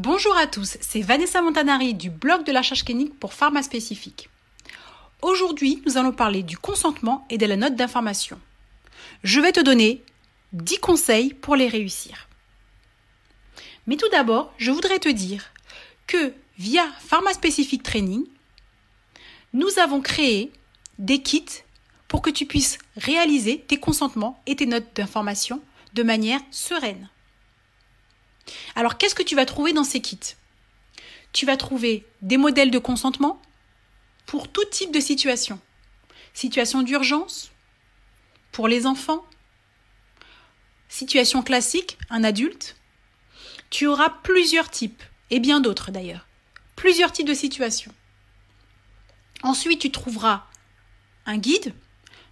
Bonjour à tous, c'est Vanessa Montanari du blog de la charge clinique pour Pharma Spécifique. Aujourd'hui, nous allons parler du consentement et de la note d'information. Je vais te donner 10 conseils pour les réussir. Mais tout d'abord, je voudrais te dire que via Pharma Spécifique Training, nous avons créé des kits pour que tu puisses réaliser tes consentements et tes notes d'information de manière sereine. Alors qu'est-ce que tu vas trouver dans ces kits Tu vas trouver des modèles de consentement pour tout type de situation. Situation d'urgence, pour les enfants, situation classique, un adulte. Tu auras plusieurs types, et bien d'autres d'ailleurs, plusieurs types de situations. Ensuite, tu trouveras un guide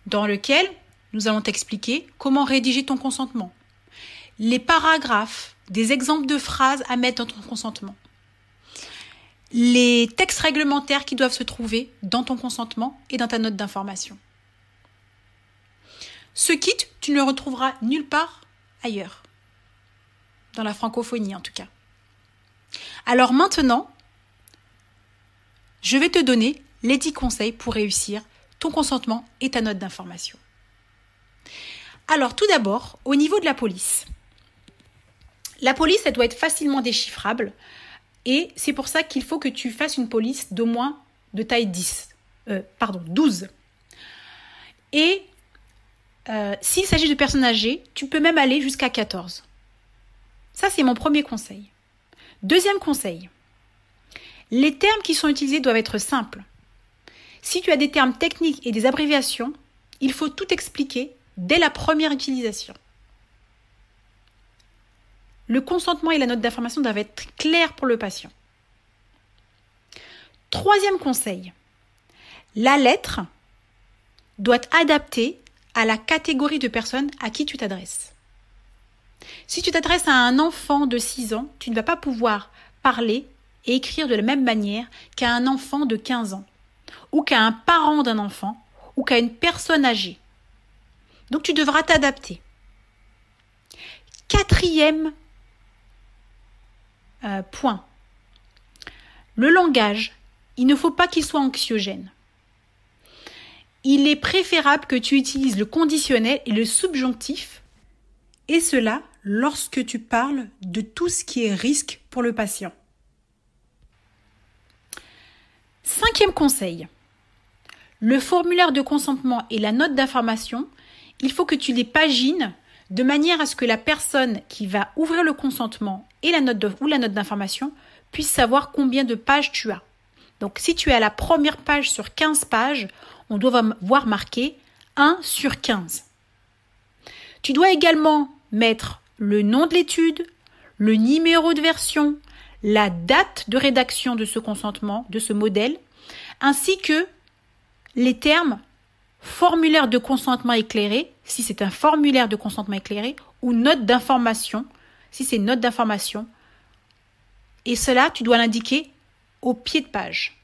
dans lequel nous allons t'expliquer comment rédiger ton consentement, les paragraphes, des exemples de phrases à mettre dans ton consentement, les textes réglementaires qui doivent se trouver dans ton consentement et dans ta note d'information. Ce kit, tu ne le retrouveras nulle part ailleurs, dans la francophonie en tout cas. Alors maintenant, je vais te donner les 10 conseils pour réussir ton consentement et ta note d'information. Alors tout d'abord, au niveau de la police. La police, elle doit être facilement déchiffrable et c'est pour ça qu'il faut que tu fasses une police d'au moins de taille 10, euh, pardon, 12. Et euh, s'il s'agit de personnes âgées, tu peux même aller jusqu'à 14. Ça, c'est mon premier conseil. Deuxième conseil, les termes qui sont utilisés doivent être simples. Si tu as des termes techniques et des abréviations, il faut tout expliquer dès la première utilisation. Le consentement et la note d'information doivent être clairs pour le patient. Troisième conseil, la lettre doit être adaptée à la catégorie de personnes à qui tu t'adresses. Si tu t'adresses à un enfant de 6 ans, tu ne vas pas pouvoir parler et écrire de la même manière qu'à un enfant de 15 ans ou qu'à un parent d'un enfant, ou qu'à une personne âgée. Donc tu devras t'adapter. Quatrième euh, point. Le langage, il ne faut pas qu'il soit anxiogène. Il est préférable que tu utilises le conditionnel et le subjonctif, et cela lorsque tu parles de tout ce qui est risque pour le patient. Cinquième conseil. Le formulaire de consentement et la note d'information, il faut que tu les pagines de manière à ce que la personne qui va ouvrir le consentement et la note ou la note d'information puisse savoir combien de pages tu as. Donc si tu es à la première page sur 15 pages, on doit voir marqué 1 sur 15. Tu dois également mettre le nom de l'étude, le numéro de version, la date de rédaction de ce consentement, de ce modèle, ainsi que les termes formulaire de consentement éclairé, si c'est un formulaire de consentement éclairé, ou note d'information, si c'est note d'information. Et cela, tu dois l'indiquer au pied de page.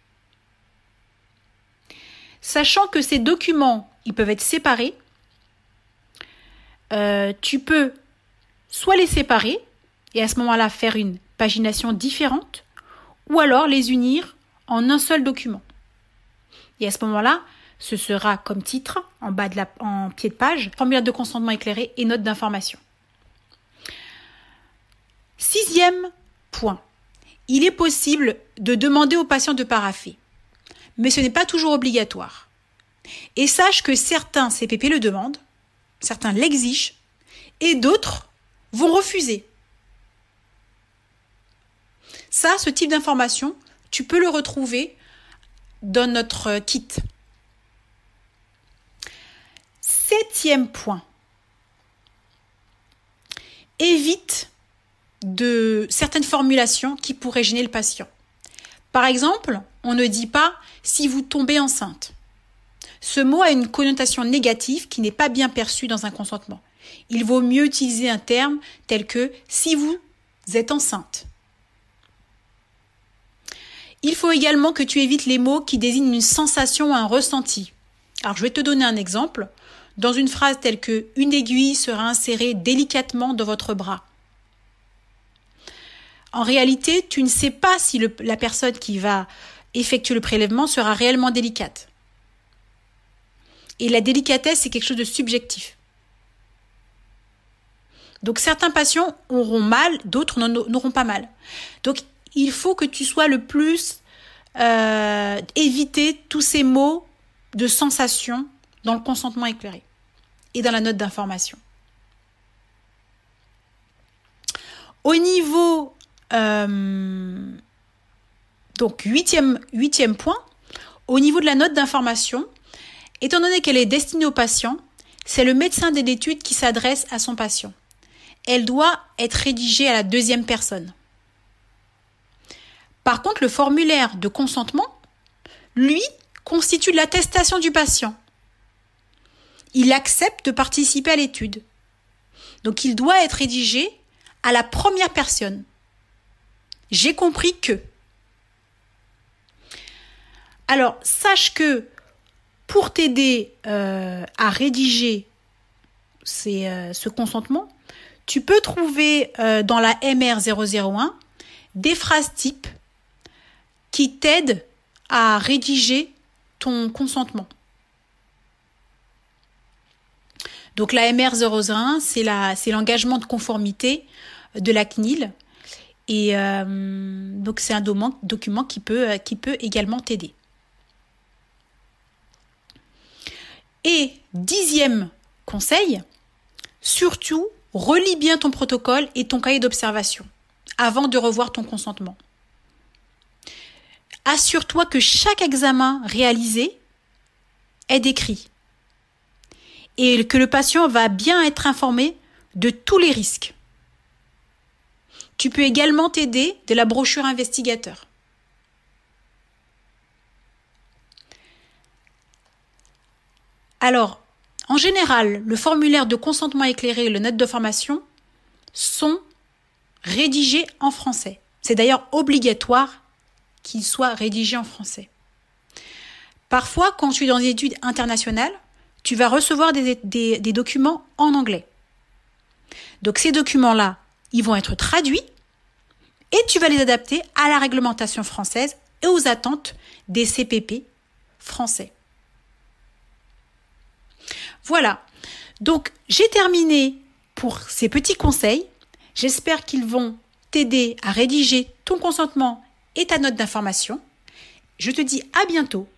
Sachant que ces documents, ils peuvent être séparés, euh, tu peux soit les séparer et à ce moment-là faire une pagination différente, ou alors les unir en un seul document. Et à ce moment-là, ce sera comme titre, en bas de la, en pied de page, formulaire de consentement éclairé et note d'information. Sixième point. Il est possible de demander au patient de paraffer, mais ce n'est pas toujours obligatoire. Et sache que certains CPP le demandent, certains l'exigent, et d'autres vont refuser. Ça, ce type d'information, tu peux le retrouver dans notre kit. Septième point. Évite de certaines formulations qui pourraient gêner le patient. Par exemple, on ne dit pas si vous tombez enceinte. Ce mot a une connotation négative qui n'est pas bien perçue dans un consentement. Il vaut mieux utiliser un terme tel que si vous êtes enceinte, il faut également que tu évites les mots qui désignent une sensation ou un ressenti. Alors je vais te donner un exemple. Dans une phrase telle que une aiguille sera insérée délicatement dans votre bras. En réalité, tu ne sais pas si la personne qui va effectuer le prélèvement sera réellement délicate. Et la délicatesse, c'est quelque chose de subjectif. Donc certains patients auront mal, d'autres n'auront pas mal. Donc il faut que tu sois le plus euh, éviter tous ces mots de sensation dans le consentement éclairé et dans la note d'information. Au niveau euh, donc huitième, huitième point, au niveau de la note d'information, étant donné qu'elle est destinée au patient, c'est le médecin des études qui s'adresse à son patient. Elle doit être rédigée à la deuxième personne. Par contre, le formulaire de consentement, lui, constitue l'attestation du patient. Il accepte de participer à l'étude. Donc il doit être rédigé à la première personne. J'ai compris que. Alors, sache que pour t'aider euh, à rédiger euh, ce consentement, tu peux trouver euh, dans la MR001 des phrases types qui t'aide à rédiger ton consentement. Donc la mr 01 c'est l'engagement de conformité de la CNIL. Et euh, donc c'est un document, qui, peut, euh, qui peut également t'aider. Et dixième conseil, surtout relis bien ton protocole et ton cahier d'observation avant de revoir ton consentement. Assure-toi que chaque examen réalisé est décrit et que le patient va bien être informé de tous les risques. Tu peux également t'aider de la brochure investigateur. Alors, en général, le formulaire de consentement éclairé et le note de formation sont rédigés en français. C'est d'ailleurs obligatoire qu'ils soit rédigé en français. Parfois, quand tu es dans des études internationales, tu vas recevoir des, des documents en anglais. Donc ces documents-là, ils vont être traduits et tu vas les adapter à la réglementation française et aux attentes des CPP français. Voilà. Donc j'ai terminé pour ces petits conseils. J'espère qu'ils vont t'aider à rédiger ton consentement et ta note d'information. Je te dis à bientôt